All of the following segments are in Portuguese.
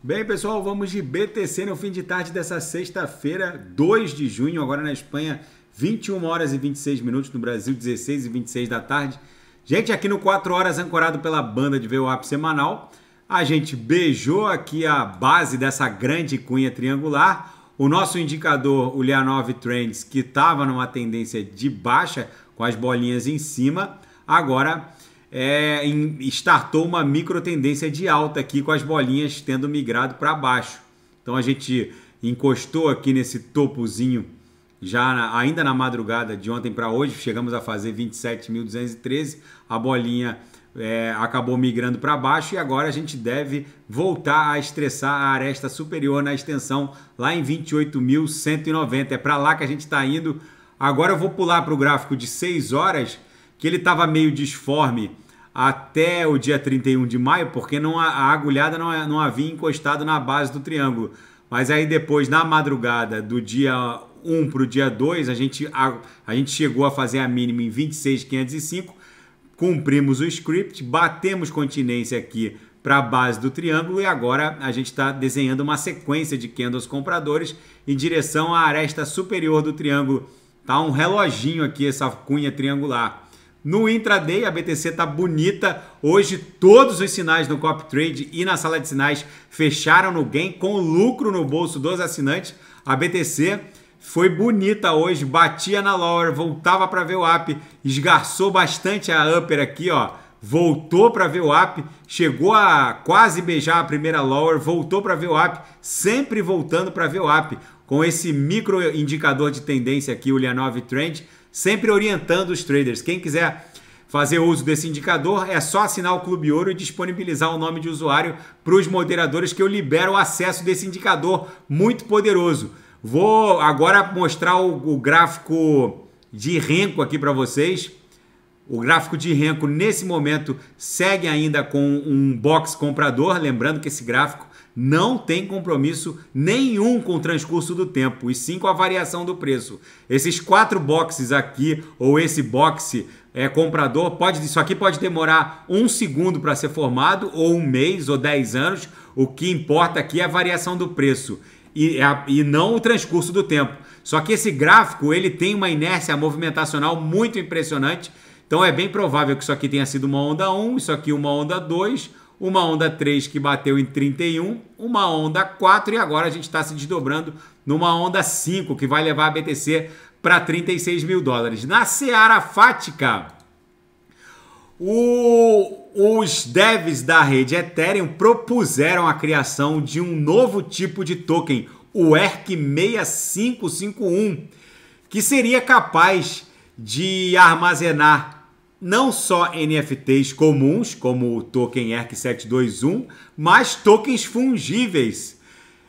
Bem, pessoal, vamos de BTC no fim de tarde dessa sexta-feira, 2 de junho, agora na Espanha, 21 horas e 26 minutos, no Brasil, 16 e 26 da tarde. Gente, aqui no 4 horas, ancorado pela banda de VWAP semanal, a gente beijou aqui a base dessa grande cunha triangular. O nosso indicador, o Leanov Trends, que estava numa tendência de baixa, com as bolinhas em cima, agora é, em, startou uma micro tendência de alta aqui com as bolinhas tendo migrado para baixo. Então a gente encostou aqui nesse topozinho já na, ainda na madrugada de ontem para hoje, chegamos a fazer 27.213, a bolinha é, acabou migrando para baixo e agora a gente deve voltar a estressar a aresta superior na extensão lá em 28.190. É para lá que a gente está indo. Agora eu vou pular para o gráfico de 6 horas, que ele estava meio disforme até o dia 31 de maio, porque não, a agulhada não, é, não havia encostado na base do triângulo. Mas aí depois, na madrugada do dia 1 para o dia 2, a gente, a, a gente chegou a fazer a mínima em 26,505, cumprimos o script, batemos continência aqui para a base do triângulo e agora a gente está desenhando uma sequência de candles compradores em direção à aresta superior do triângulo. Tá um reloginho aqui, essa cunha triangular. No intraday, a BTC está bonita. Hoje, todos os sinais no Cop Trade e na sala de sinais fecharam no gain, com lucro no bolso dos assinantes. A BTC foi bonita hoje, batia na lower, voltava para ver o up, esgarçou bastante a upper aqui, ó. Voltou para ver o up, chegou a quase beijar a primeira lower, voltou para ver o up, sempre voltando para ver o up. Com esse micro indicador de tendência aqui, o Lianov Trend, sempre orientando os traders. Quem quiser fazer uso desse indicador, é só assinar o Clube Ouro e disponibilizar o nome de usuário para os moderadores que eu libero o acesso desse indicador muito poderoso. Vou agora mostrar o, o gráfico de renco aqui para vocês. O gráfico de renco nesse momento segue ainda com um box comprador, lembrando que esse gráfico não tem compromisso nenhum com o transcurso do tempo, e sim com a variação do preço. Esses quatro boxes aqui, ou esse boxe é, comprador, pode, isso aqui pode demorar um segundo para ser formado, ou um mês, ou dez anos. O que importa aqui é a variação do preço e, é a, e não o transcurso do tempo. Só que esse gráfico ele tem uma inércia movimentacional muito impressionante. Então é bem provável que isso aqui tenha sido uma onda 1, isso aqui uma onda 2, uma onda 3 que bateu em 31, uma onda 4 e agora a gente está se desdobrando numa onda 5 que vai levar a BTC para 36 mil dólares. Na Seara Fática, o, os devs da rede Ethereum propuseram a criação de um novo tipo de token, o ERC6551, que seria capaz de armazenar não só NFTs comuns, como o token ERC721, mas tokens fungíveis.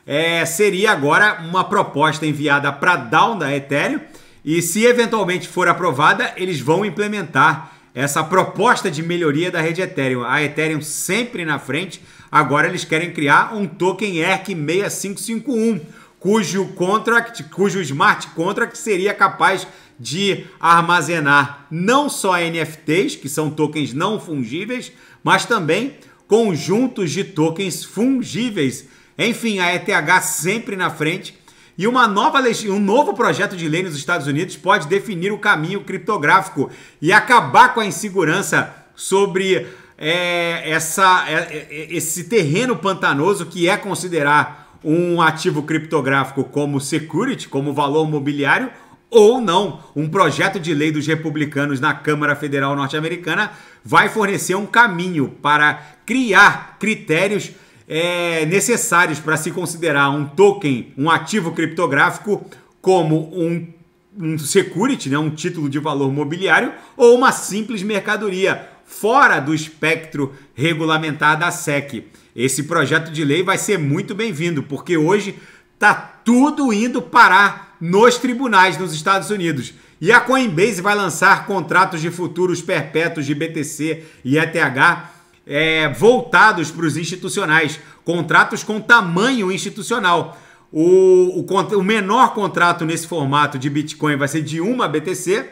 É, seria agora uma proposta enviada para DAO da Ethereum e se eventualmente for aprovada, eles vão implementar essa proposta de melhoria da rede Ethereum. A Ethereum sempre na frente, agora eles querem criar um token ERC6551, cujo contract, cujo smart contract seria capaz de armazenar não só NFTs, que são tokens não fungíveis, mas também conjuntos de tokens fungíveis. Enfim, a ETH sempre na frente. E uma nova, um novo projeto de lei nos Estados Unidos pode definir o caminho criptográfico e acabar com a insegurança sobre é, essa, é, é esse terreno pantanoso que é considerar um ativo criptográfico como security, como valor mobiliário, ou não, um projeto de lei dos republicanos na Câmara Federal Norte-Americana vai fornecer um caminho para criar critérios é, necessários para se considerar um token, um ativo criptográfico, como um, um security, né, um título de valor mobiliário ou uma simples mercadoria, fora do espectro regulamentar da SEC. Esse projeto de lei vai ser muito bem-vindo, porque hoje está tudo indo parar nos tribunais nos Estados Unidos. E a Coinbase vai lançar contratos de futuros perpétuos de BTC e ETH é, voltados para os institucionais, contratos com tamanho institucional. O, o, o, menor contrato nesse formato de Bitcoin vai ser de 1 BTC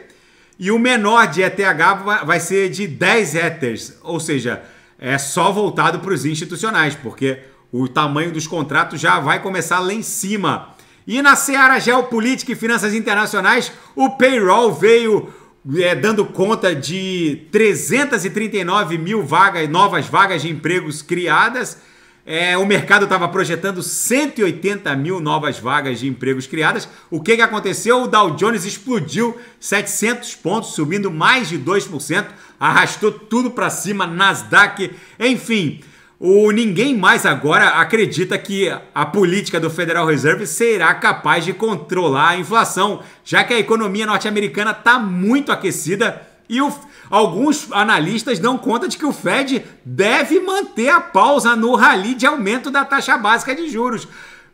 e o menor de ETH vai, vai ser de 10 Ethers, ou seja, é só voltado para os institucionais, porque o tamanho dos contratos já vai começar lá em cima e na seara geopolítica e finanças internacionais, o payroll veio é, dando conta de 339 mil vagas, novas vagas de empregos criadas. É, o mercado estava projetando 180 mil novas vagas de empregos criadas. O que, que aconteceu? O Dow Jones explodiu 700 pontos, subindo mais de 2%, arrastou tudo para cima, Nasdaq, enfim. O ninguém mais agora acredita que a política do Federal Reserve será capaz de controlar a inflação, já que a economia norte-americana está muito aquecida e o, alguns analistas dão conta de que o Fed deve manter a pausa no rally de aumento da taxa básica de juros.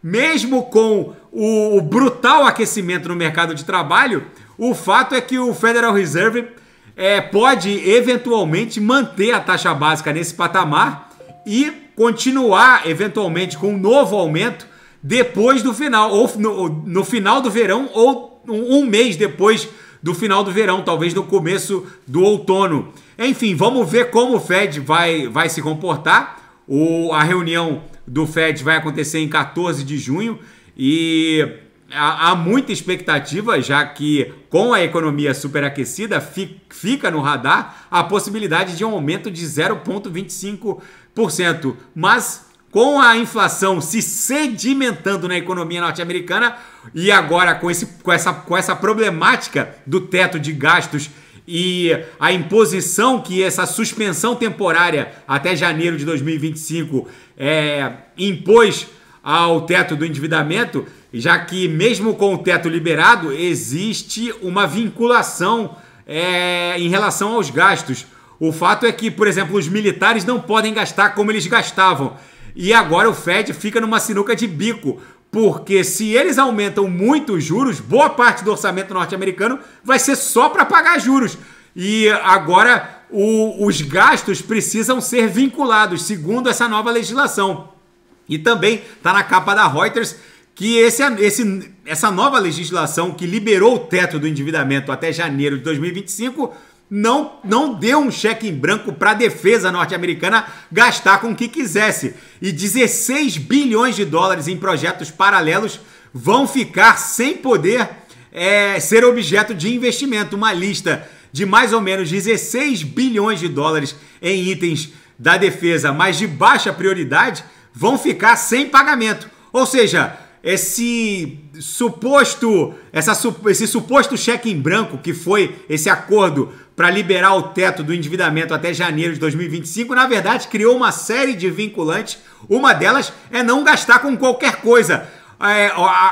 Mesmo com o, brutal aquecimento no mercado de trabalho, o fato é que o Federal Reserve é, pode eventualmente manter a taxa básica nesse patamar e continuar eventualmente com um novo aumento depois do final, ou no, no final do verão, ou um, mês depois do final do verão, talvez no começo do outono. Enfim, vamos ver como o Fed vai, vai se comportar. O, a reunião do Fed vai acontecer em 14 de junho e há muita expectativa, já que com a economia superaquecida fica no radar a possibilidade de um aumento de 0,25%. Mas com a inflação se sedimentando na economia norte-americana e agora com, esse, com, essa, com essa problemática do teto de gastos e a imposição que essa suspensão temporária até janeiro de 2025 é, eh, impôs ao teto do endividamento, já que mesmo com o teto liberado, existe uma vinculação é, em relação aos gastos. O fato é que, por exemplo, os militares não podem gastar como eles gastavam. E agora o Fed fica numa sinuca de bico, porque se eles aumentam muito os juros, boa parte do orçamento norte-americano vai ser só para pagar juros. E agora o, os gastos precisam ser vinculados, segundo essa nova legislação. E também está na capa da Reuters que esse, esse, essa nova legislação que liberou o teto do endividamento até janeiro de 2025 não, não deu um cheque em branco para a defesa norte-americana gastar com o que quisesse. E 16 bilhões de dólares em projetos paralelos vão ficar sem poder é, ser objeto de investimento. Uma lista de mais ou menos 16 bilhões de dólares em itens da defesa, mas de baixa prioridade, vão ficar sem pagamento. Ou seja, esse suposto, essa, esse suposto cheque em branco que foi esse acordo para liberar o teto do endividamento até janeiro de 2025, na verdade criou uma série de vinculantes. Uma delas é não gastar com qualquer coisa. É,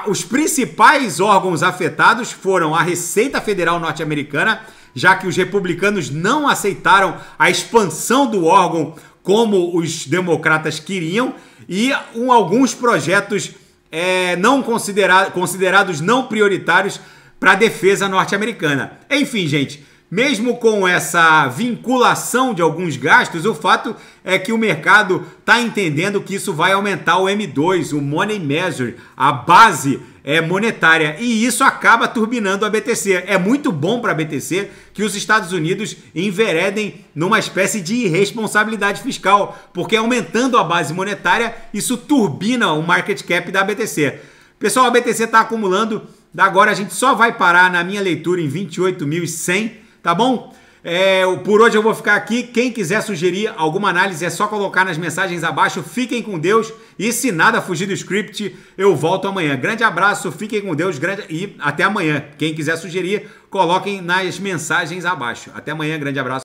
os principais órgãos afetados foram a Receita Federal Norte-Americana, já que os republicanos não aceitaram a expansão do órgão como os democratas queriam, e um, alguns projetos é, não considera considerados não prioritários para a defesa norte-americana. Enfim, gente, mesmo com essa vinculação de alguns gastos, o fato é que o mercado está entendendo que isso vai aumentar o M2, o Money Measure, a base é, monetária. E isso acaba turbinando a BTC. É muito bom para a BTC que os Estados Unidos enveredem numa espécie de irresponsabilidade fiscal, porque aumentando a base monetária, isso turbina o market cap da BTC. Pessoal, a BTC está acumulando, agora a gente só vai parar na minha leitura em 28.100, tá bom? É, por hoje eu vou ficar aqui. Quem quiser sugerir alguma análise é só colocar nas mensagens abaixo. Fiquem com Deus e se nada fugir do script, eu volto amanhã. Grande abraço, fiquem com Deus grande e até amanhã. Quem quiser sugerir, coloquem nas mensagens abaixo. Até amanhã, grande abraço.